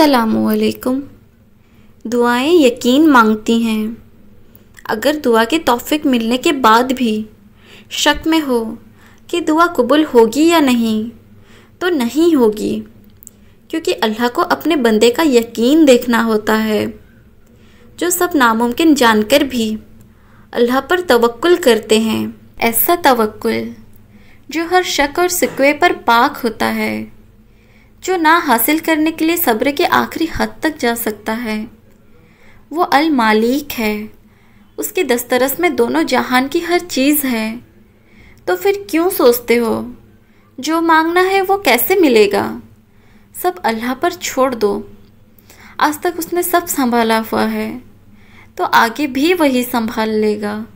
असलकुम दुआएं यकीन मांगती हैं अगर दुआ के तोफ़ मिलने के बाद भी शक में हो कि दुआ कबूल होगी या नहीं तो नहीं होगी क्योंकि अल्लाह को अपने बंदे का यकीन देखना होता है जो सब नामुमकिन जानकर भी अल्लाह पर तवक्ल करते हैं ऐसा तवक्ल जो हर शक और सिकवे पर पाक होता है जो ना हासिल करने के लिए सब्र के आखिरी हद तक जा सकता है वो अल मालिक है उसके दस्तरस में दोनों जहान की हर चीज़ है तो फिर क्यों सोचते हो जो मांगना है वो कैसे मिलेगा सब अल्लाह पर छोड़ दो आज तक उसने सब संभाला हुआ है तो आगे भी वही संभाल लेगा